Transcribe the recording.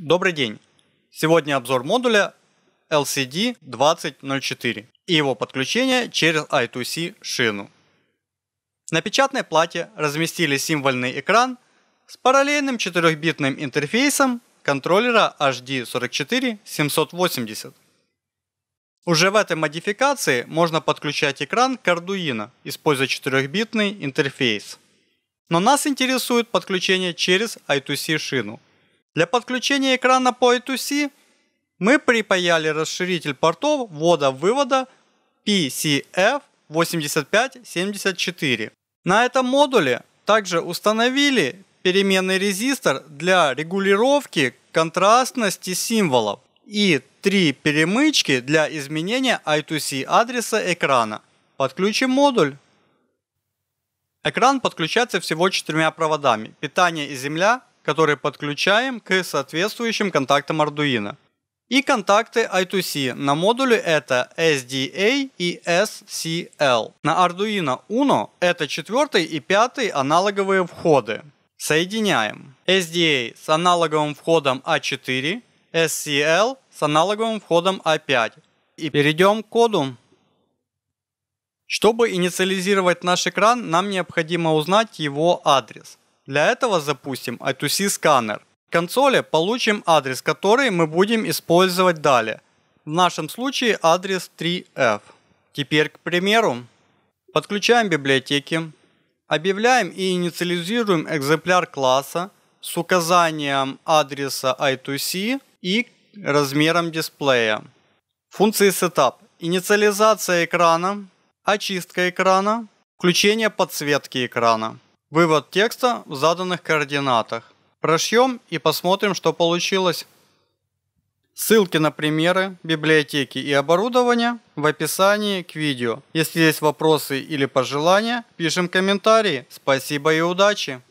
Добрый день! Сегодня обзор модуля LCD2004 и его подключение через I2C шину. На печатной плате разместили символьный экран с параллельным 4-битным интерфейсом контроллера HD44780. Уже в этой модификации можно подключать экран к Arduino, используя 4-битный интерфейс. Но нас интересует подключение через I2C шину – для подключения экрана по i 2 c мы припаяли расширитель портов ввода-вывода PCF8574. На этом модуле также установили переменный резистор для регулировки контрастности символов и три перемычки для изменения I2C адреса экрана. Подключим модуль. Экран подключается всего четырьмя проводами – питание и земля, которые подключаем к соответствующим контактам Arduino. И контакты I2C. На модуле это SDA и SCL. На Arduino Uno это четвертый и пятый аналоговые входы. Соединяем SDA с аналоговым входом A4, а SCL с аналоговым входом A5. А и перейдем к коду. Чтобы инициализировать наш экран, нам необходимо узнать его адрес – для этого запустим I2C сканер. В консоли получим адрес, который мы будем использовать далее. В нашем случае адрес 3F. Теперь, к примеру, подключаем библиотеки, объявляем и инициализируем экземпляр класса с указанием адреса I2C и размером дисплея. Функции Setup. Инициализация экрана, очистка экрана, включение подсветки экрана. Вывод текста в заданных координатах. Прошьем и посмотрим, что получилось. Ссылки на примеры, библиотеки и оборудование в описании к видео. Если есть вопросы или пожелания, пишем комментарии. Спасибо и удачи!